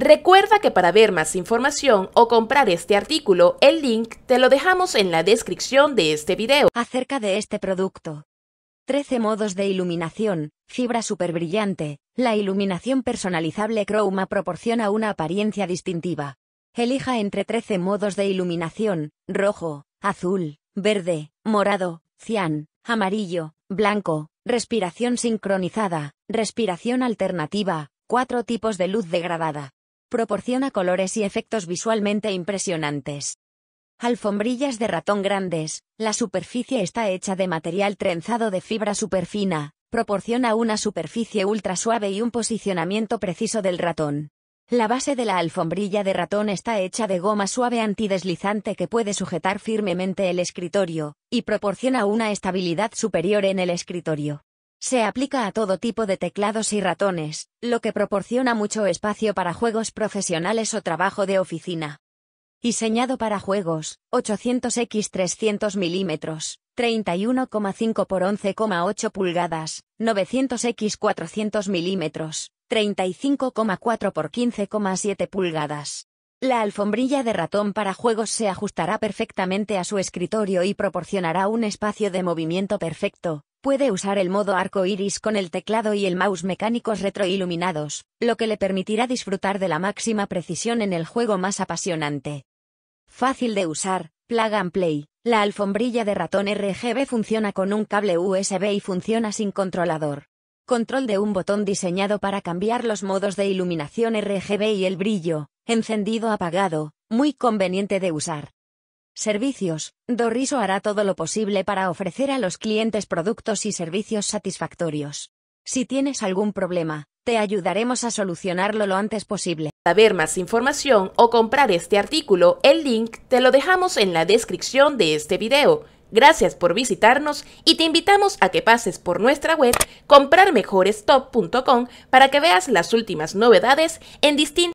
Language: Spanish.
Recuerda que para ver más información o comprar este artículo, el link te lo dejamos en la descripción de este video. Acerca de este producto. 13 modos de iluminación, fibra super brillante. La iluminación personalizable Chroma proporciona una apariencia distintiva. Elija entre 13 modos de iluminación, rojo, azul, verde, morado, cian, amarillo, blanco, respiración sincronizada, respiración alternativa, cuatro tipos de luz degradada. Proporciona colores y efectos visualmente impresionantes. Alfombrillas de ratón grandes, la superficie está hecha de material trenzado de fibra superfina, proporciona una superficie ultra suave y un posicionamiento preciso del ratón. La base de la alfombrilla de ratón está hecha de goma suave antideslizante que puede sujetar firmemente el escritorio, y proporciona una estabilidad superior en el escritorio. Se aplica a todo tipo de teclados y ratones, lo que proporciona mucho espacio para juegos profesionales o trabajo de oficina. Diseñado para juegos, 800x 300 mm, 31,5 x 11,8 pulgadas, 900x 400 mm, 35,4 x 15,7 pulgadas. La alfombrilla de ratón para juegos se ajustará perfectamente a su escritorio y proporcionará un espacio de movimiento perfecto, Puede usar el modo arco iris con el teclado y el mouse mecánicos retroiluminados, lo que le permitirá disfrutar de la máxima precisión en el juego más apasionante. Fácil de usar, plug and play. La alfombrilla de ratón RGB funciona con un cable USB y funciona sin controlador. Control de un botón diseñado para cambiar los modos de iluminación RGB y el brillo, encendido-apagado, muy conveniente de usar. Servicios. Dorriso hará todo lo posible para ofrecer a los clientes productos y servicios satisfactorios. Si tienes algún problema, te ayudaremos a solucionarlo lo antes posible. Para ver más información o comprar este artículo, el link te lo dejamos en la descripción de este video. Gracias por visitarnos y te invitamos a que pases por nuestra web comprarmejorestop.com para que veas las últimas novedades en distintos